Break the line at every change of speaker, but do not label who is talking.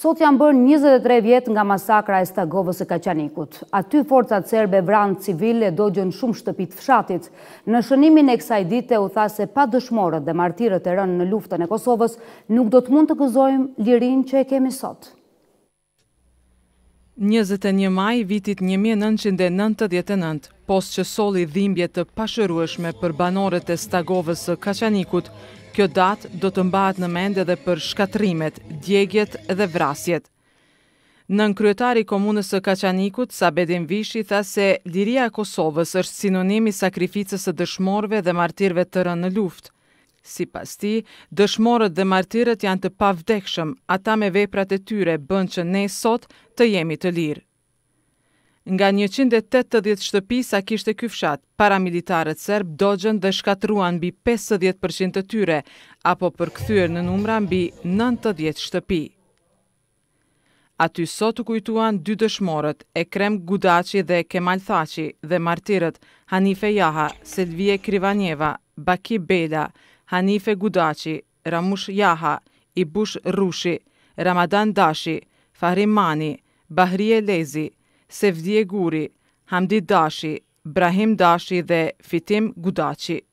Sot janë bërë 23 vjetë nga masakra e stagovës e Kaqanikut. Aty forcat serbe vranë civile do gjënë shumë shtëpit fshatit. Në shënimin e kësaj dite u tha se pa dëshmorët dhe martirët e rënë në luftën e Kosovës, nuk do të mund të këzojmë lirin që e kemi sotë.
21 maj vitit 1999, pos që soli dhimbje të pashërueshme për banorët e stagovës së Kaçanikut, kjo datë do të mbahet në mend edhe për shkatrimet, djegjet dhe vrasjet. Në nënkryetari komunës së Kaçanikut, Sabedin Vishi, tha se liria e Kosovës është sinonimi sakrificës së dëshmorve dhe martirëve të rënë në luftë. Si pas ti, dëshmorët dhe martirët janë të pavdekshëm, ata me veprat e tyre bën që ne sot të jemi të lirë. Nga 180 shtëpi sa kishte ky fshat, paramilitarët serb dogjën dhe shkatruan mbi 50% të tyre, apo përkthyer në numra mbi 90 shtëpi. Aty sot të kujtuan dy dëshmorët, Ekrem Gudaci dhe Kemal Thaci, dhe martirët Hanife Jaha, Selvie Krivanjeva, Baki Bela, Hanife Gudaci, Ramush Jaha, Ibush Rushi, Ramadan Dashi, Fahrim Mani, Bahrije Lezi, Sevdije Guri, Hamdi Dashi, Brahim Dashi dhe Fitim Gudaci.